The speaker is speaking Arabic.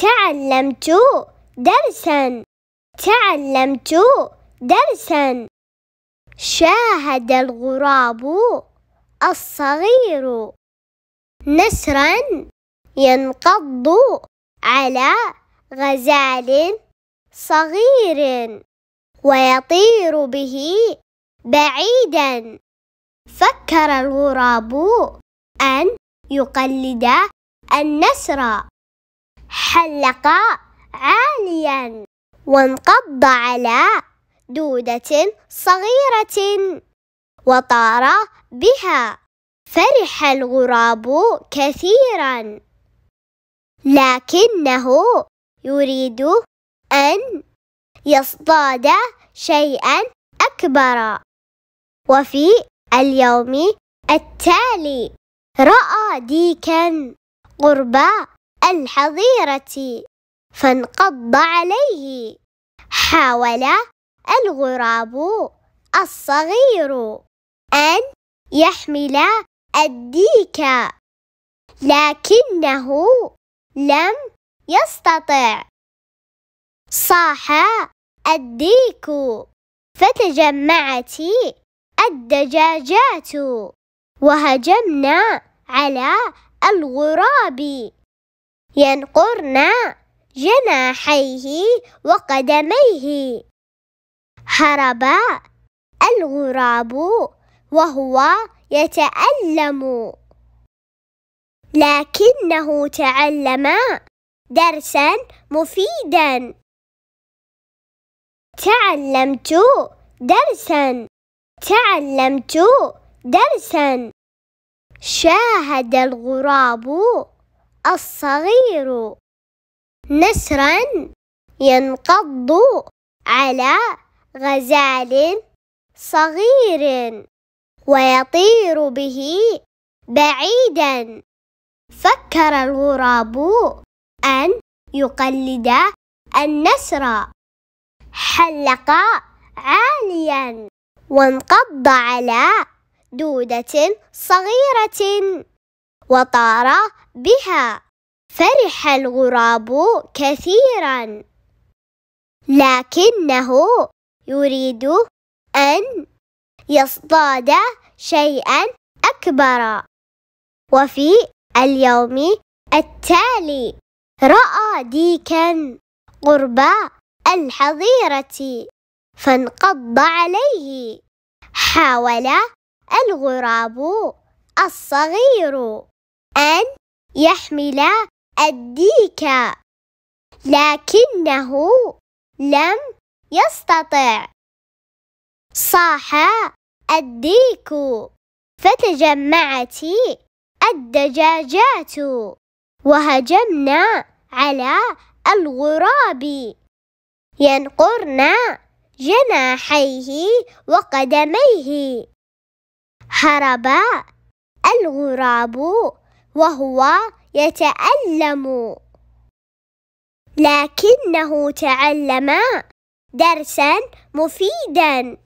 تعلمت درسا تعلمت درسا شاهد الغراب الصغير نسرا ينقض على غزال صغير ويطير به بعيدا فكر الغراب ان يقلد النسر حلق عاليا وانقض على دودة صغيرة وطار بها فرح الغراب كثيرا لكنه يريد أن يصطاد شيئا أكبر وفي اليوم التالي رأى ديكا قرب الحظيرة فانقض عليه حاول الغراب الصغير أن يحمل الديك لكنه لم يستطع صاح الديك فتجمعت الدجاجات وهجمنا على الغراب ينقرن جناحيه وقدميه هرب الغراب وهو يتألم لكنه تعلم درسا مفيدا تعلمت درسا تعلمت درسا شاهد الغراب الصغير نسرا ينقض على غزال صغير ويطير به بعيدا فكر الغراب ان يقلد النسر حلق عاليا وانقض على دوده صغيره وطار بها فرح الغراب كثيرا لكنه يريد ان يصطاد شيئا اكبر وفي اليوم التالي راى ديكا قرب الحظيره فانقض عليه حاول الغراب الصغير أن يحمل الديك لكنه لم يستطع صاح الديك فتجمعت الدجاجات وهجمنا على الغراب ينقرن جناحيه وقدميه هرب الغراب وهو يتألم لكنه تعلم درسا مفيدا